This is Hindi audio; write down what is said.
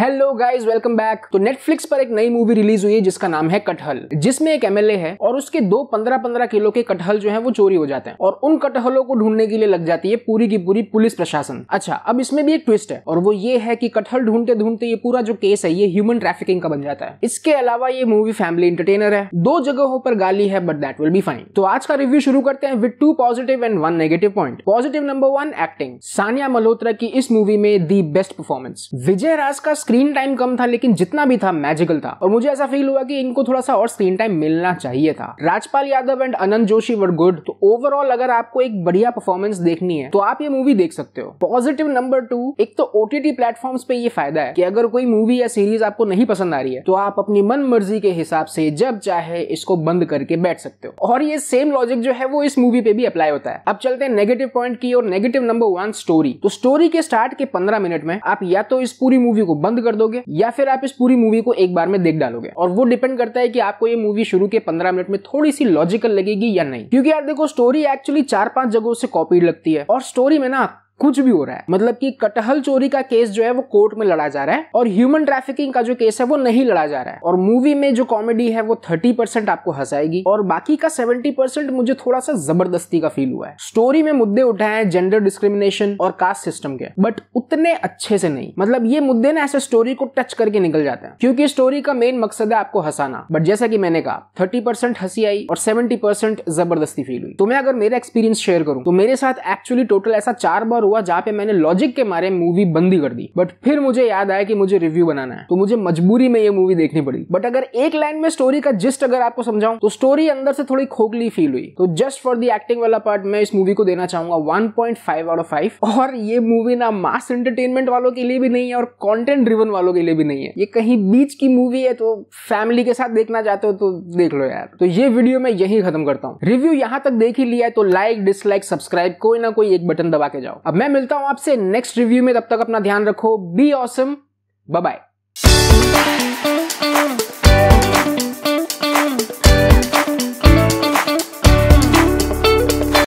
हेलो गाइस वेलकम बैक तो नेटफ्लिक्स पर एक नई मूवी रिलीज हुई है जिसका नाम है कटहल जिसमें एक एमएलए है और उसके दो पंद्रह पंद्रह किलो के कटहल जो है वो चोरी हो जाते हैं और उन कटहलों को ढूंढने के लिए लग जाती है पूरी की पूरी पुलिस प्रशासन अच्छा अब इसमें भी एक ट्विस्ट है और वो ये है की कटहल ढूंढते ढूंढते ये पूरा जो केस है ये ह्यूमन ट्रैफिकिंग का बन जाता है इसके अलावा ये मूवी फैमिली इंटरटेनर है दो जगहों पर गाली है but that will be fine तो आज का रिव्यू शुरू करते हैं with two positive and one negative point positive number one acting Sania Malhotra की इस मूवी में दी बेस्ट परफॉर्मेंस विजय राज का स्क्रीन टाइम कम था लेकिन जितना भी था मैजिकल था और मुझे ऐसा फील हुआ कि इनको थोड़ा सा और स्क्रीन टाइम मिलना चाहिए था Rajpal Yadav and Anant Joshi were good तो ओवरऑल अगर आपको एक बढ़िया परफॉर्मेंस देखनी है तो आप ये मूवी देख सकते हो पॉजिटिव नंबर टू एक तो ओटीटी प्लेटफॉर्म्स पे ये फायदा है कि अगर कोई मूवी या सीरीज आपको नहीं पसंद आ रही है तो आप अपनी मन मर्जी के हिसाब से जब चाहे इसको बंद करके बैठ सकते हो और ये सेम लॉजिक जो है वो इस मूवी पे भी अप्लाई होता है अब चलते हैं नेगेटिव पॉइंट की और नेगेटिव नंबर वन स्टोरी तो स्टोरी के स्टार्ट के पंद्रह मिनट में आप या तो इस पूरी मूवी को बंद बंद कर दोगे या फिर आप इस पूरी मूवी को एक बार में देख डालोगे और वो डिपेंड करता है कि आपको ये मूवी शुरू के पंद्रह मिनट में थोड़ी सी लॉजिकल लगेगी या नहीं क्योंकि यार देखो स्टोरी एक्चुअली चार पांच जगहों से कॉपीड लगती है और स्टोरी में ना कुछ भी हो रहा है मतलब कि कटहल चोरी का केस जो है वो कोर्ट में लड़ा जा रहा है और ह्यूमन ट्रैफिकिंग का जो केस है वो नहीं लड़ा जा रहा है और मूवी में जो कॉमेडी है वो थर्टी परसेंट आपको हंसाएगी और बाकी का सेवेंटी परसेंट मुझे थोड़ा सा जबरदस्ती का फील हुआ है स्टोरी में मुद्दे उठाए हैं जेंडर डिस्क्रिमिनेशन और कास्ट सिस्टम के बट उतने अच्छे से नहीं मतलब ये मुद्दे ना ऐसे स्टोरी को टच करके निकल जाते हैं क्योंकि स्टोरी का मेन मकसद है आपको हंसाना बट जैसा कि मैंने कहा थर्टी परसेंट हंसी आई और सेवेंटी परसेंट जबरदस्ती फील हुई तो मैं अगर मेरा एक्सपीरियंस शेयर करूँ तो मेरे साथ एक्चुअली टोटल ऐसा चार बार हुआ जहाँ पे मैंने लॉजिक के मारे मूवी बंदी कर दी बट फिर मुझे याद आया कि मुझे रिव्यू बनाना है तो मुझे मजबूरी में ये मूवी देखनी पड़ी बट अगर एक लाइन में स्टोरी का जिस्ट अगर आपको समझाऊं तो स्टोरी अंदर से थोड़ी खोखली फील हुई तो जस्ट फॉर दी एक्टिंग वाला पार्ट मैं इस मूवी को देना चाहूंगा 1.5 आउट ऑफ 5 और ये मूवी ना मास एंटरटेनमेंट वालों के लिए भी नहीं है और कॉन्टेंट ड्रिवन वालों के लिए भी नहीं है ये कहीं बीच की मूवी है तो फैमिली के साथ देखना चाहते हो तो देख लो यार तो ये वीडियो मैं यही खत्म करता हूँ रिव्यू यहाँ तक देख ही लिया है तो लाइक डिसलाइक सब्सक्राइब कोई ना कोई एक बटन दबा के जाओ अब मैं मिलता हूं आपसे नेक्स्ट रिव्यू में तब तक अपना ध्यान रखो बी ऑसम बाय